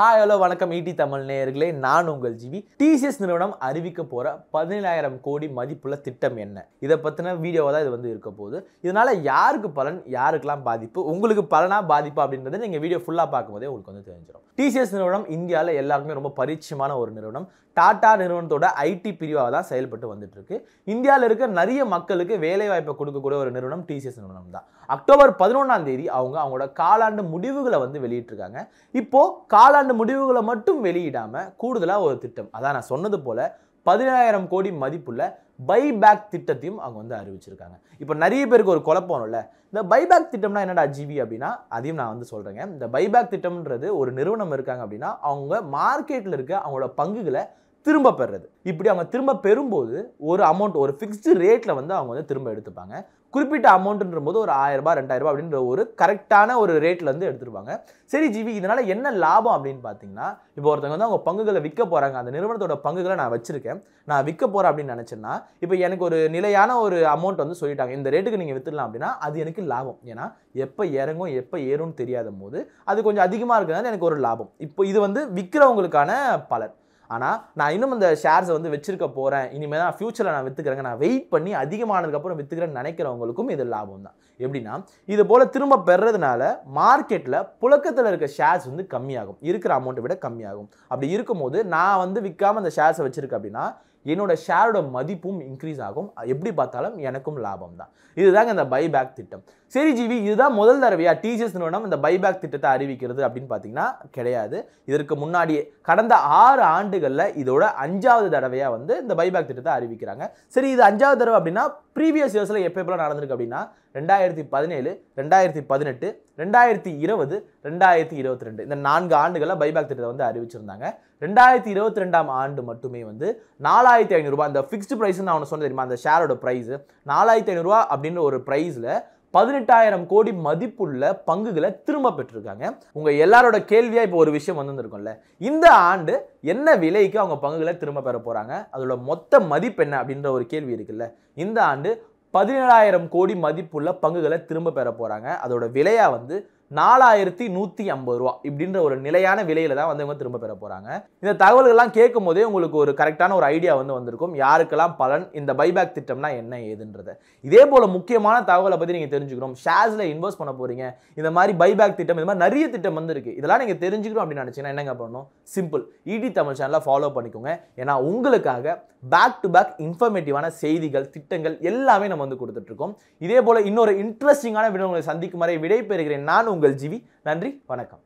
hi hello வணக்கம் ஈடி e Tamil நேயர்களே நான் உங்கள் ஜிவி டிசிஎஸ் நிறுவனம் அறிவிக்க போகிற பதினேழாயிரம் கோடி மதிப்புள்ள திட்டம் என்ன இதை பற்றின வீடியோவாக தான் இது வந்து இருக்க போகுது இதனால் யாருக்கு பலன் யாருக்கெல்லாம் பாதிப்பு உங்களுக்கு பலனாக பாதிப்பு அப்படின்றத நீங்கள் வீடியோ ஃபுல்லாக பார்க்கும்போதே உங்களுக்கு வந்து தெரிஞ்சிடும் டிசிஎஸ் நிறுவனம் இந்தியாவில் எல்லாருக்குமே ரொம்ப பரிச்சயமான ஒரு நிறுவனம் டாடா நிறுவனத்தோட ஐடி பிரிவாக தான் செயல்பட்டு வந்துட்டு இருக்கு இந்தியாவில் இருக்க நிறைய மக்களுக்கு வேலை வாய்ப்பை கொடுக்கக்கூடிய ஒரு நிறுவனம் டிசிஎஸ் நிறுவனம் தான் அக்டோபர் பதினொன்றாம் தேதி அவங்க அவங்களோட காலாண்டு முடிவுகளை வந்து வெளியிட்டிருக்காங்க இப்போ காலாண்டு ஆண்டு முடிவுகளை மட்டும் வெளியிடாமல் கூடுதலாக ஒரு திட்டம் அதான் நான் சொன்னது போல் பதினாயிரம் கோடி மதிப்புள்ள பைபேக் திட்டத்தையும் அவங்க வந்து அறிவிச்சிருக்காங்க இப்போ நிறைய பேருக்கு ஒரு குழப்பம்ல இந்த பைபேக் திட்டம்னா என்னடா ஜிவி அப்படின்னா அதையும் நான் வந்து சொல்கிறேங்க இந்த பைபேக் திட்டம்ன்றது ஒரு நிறுவனம் இருக்காங்க அப்படின்னா அவங்க மார்க்கெட்டில் இருக்க அவங்களோட பங்குகளை திரும்ப பெறுறது இப்படி அவங்க திரும்ப பெறும்போது ஒரு அமௌண்ட் ஒரு ஃபிக்ஸ்டு ரேட்டில் வந்து அவங்க வந்து திரும்ப எடுத்துப்பாங்க குறிப்பிட்ட அமௌண்ட்டுன்ற போது ஒரு ஆயிரரூபா ரெண்டாயிரரூபா அப்படின்ற ஒரு கரெக்டான ஒரு ரேட்டில் வந்து எடுத்துருவாங்க சரி ஜிவி இதனால் என்ன லாபம் அப்படின்னு பார்த்தீங்கன்னா இப்போ ஒருத்தவங்க வந்து அவங்க பங்குகளை விற்க போகிறாங்க அந்த நிறுவனத்தோட பங்குகளை நான் வச்சுருக்கேன் நான் விற்க போகிறேன் அப்படின்னு நினச்சேன்னா இப்போ எனக்கு ஒரு நிலையான ஒரு அமௌண்ட் வந்து சொல்லிட்டாங்க இந்த ரேட்டுக்கு நீங்கள் விற்றுடலாம் அப்படின்னா அது எனக்கு லாபம் ஏன்னா எப்போ இறங்கும் எப்போ ஏறும்னு தெரியாத போது அது கொஞ்சம் அதிகமாக இருக்கிறதுனால எனக்கு ஒரு லாபம் இப்போ இது வந்து விற்கிறவங்களுக்கான பலன் ஆனால் நான் இன்னும் இந்த ஷேர்ஸை வந்து வச்சிருக்க போகிறேன் இனிமேல் தான் ஃப்யூச்சரில் நான் விற்றுக்கிறேங்க நான் வெயிட் பண்ணி அதிகமானதுக்கப்புறம் விற்றுக்கிறேன்னு நினைக்கிறவங்களுக்கும் இது லாபம் தான் எப்படின்னா இது போல் திரும்ப பெறதுனால மார்க்கெட்டில் புழக்கத்தில் இருக்க ஷேர்ஸ் வந்து கம்மியாகும் இருக்கிற அமௌண்ட்டை விட கம்மியாகும் அப்படி இருக்கும்போது நான் வந்து விற்காமல் அந்த ஷேர்ஸை வச்சுருக்கேன் அப்படின்னா என்னோட ஷேரோட மதிப்பும் இன்க்ரீஸ் ஆகும் எப்படி பார்த்தாலும் எனக்கும் லாபம் தான் இதுதாங்க இந்த பைபேக் திட்டம் சரி ஜிவி இதுதான் முதல் தடவையா டிசிஎஸ் நிறுவனம் இந்த பைபேக் திட்டத்தை அறிவிக்கிறது அப்படின்னு பார்த்தீங்கன்னா கிடையாது இதற்கு முன்னாடியே கடந்த ஆறு ஆண்டுகளில் இதோட அஞ்சாவது தடவையாக வந்து இந்த பைபேக் திட்டத்தை அறிவிக்கிறாங்க சரி இது அஞ்சாவது தடவை அப்படின்னா ப்ரீவியஸ் இயர்ஸில் எப்போ எப்போ நடந்திருக்கு அப்படின்னா ரெண்டாயிரத்தி பதினேழு ரெண்டாயிரத்தி பதினெட்டு ரெண்டாயிரத்தி இருபது ரெண்டாயிரத்தி இருபத்தி ரெண்டு இந்த நான்கு ஆண்டுகளில் பைபேக் திட்டத்தை வந்து அறிவிச்சிருந்தாங்க ரெண்டாயிரத்தி இருபத்தி ரெண்டாம் ஆண்டு மட்டுமே வந்து நாலாயிரத்தி ஐநூறுரூவா அந்த ஃபிக்ஸ்டு ப்ரைஸ்னு அவனை சொன்ன தெரியுமா அந்த ஷேரோட ப்ரைஸ் நாலாயிரத்தி ஐநூறுரூவா அப்படின்ற ஒரு ப்ரைஸில் பதினெட்டாயிரம் கோடி மதிப்புள்ள பங்குகளை திரும்ப பெற்றிருக்காங்க உங்கள் எல்லாரோட கேள்வியாக இப்போ ஒரு விஷயம் வந்துருக்கும்ல இந்த ஆண்டு என்ன விலைக்கு அவங்க பங்குகளை திரும்ப பெற போகிறாங்க அதோட மொத்த மதிப்பு என்ன அப்படின்ற ஒரு கேள்வி இருக்குல்ல இந்த ஆண்டு பதினேழாயிரம் கோடி மதிப்புள்ள பங்குகளை திரும்ப பெற போகிறாங்க அதோட விலையாக வந்து நாலாயிரத்தி நூற்றி ஐம்பது ரூபா இப்படின்ற ஒரு நிலையான விலையில தான் வந்து இவங்க திரும்ப பெற போகிறாங்க இந்த தகவல்கள்லாம் கேட்கும் போதே உங்களுக்கு ஒரு கரெக்டான ஒரு ஐடியா வந்து வந்திருக்கும் யாருக்கெல்லாம் பலன் இந்த பைபேக் திட்டம்னா என்ன ஏதுன்றத இதே போல் முக்கியமான தகவலை பற்றி நீங்கள் தெரிஞ்சுக்கணும் ஷேர்ஸில் இன்வெஸ்ட் பண்ண போகிறீங்க இந்த மாதிரி பைபேக் திட்டம் இந்த மாதிரி நிறைய திட்டம் வந்து இருக்குது இதெல்லாம் நீங்கள் தெரிஞ்சுக்கணும் அப்படின்னு நினச்சிங்கன்னா என்னங்க பண்ணணும் சிம்பிள் இடி e தமிழ் சேனலை ஃபாலோ பண்ணிக்கோங்க ஏன்னா உங்களுக்காக பேக் டு பேக் இன்ஃபர்மேட்டிவான செய்திகள் திட்டங்கள் எல்லாமே நம்ம வந்து கொடுத்துட்ருக்கோம் இதே போல் இன்னொரு இன்ட்ரெஸ்டிங்கான விட உங்களை சந்திக்கும் வரை விடைபெறுகிறேன் நான் உங்கள் ஜிவி நன்றி வணக்கம்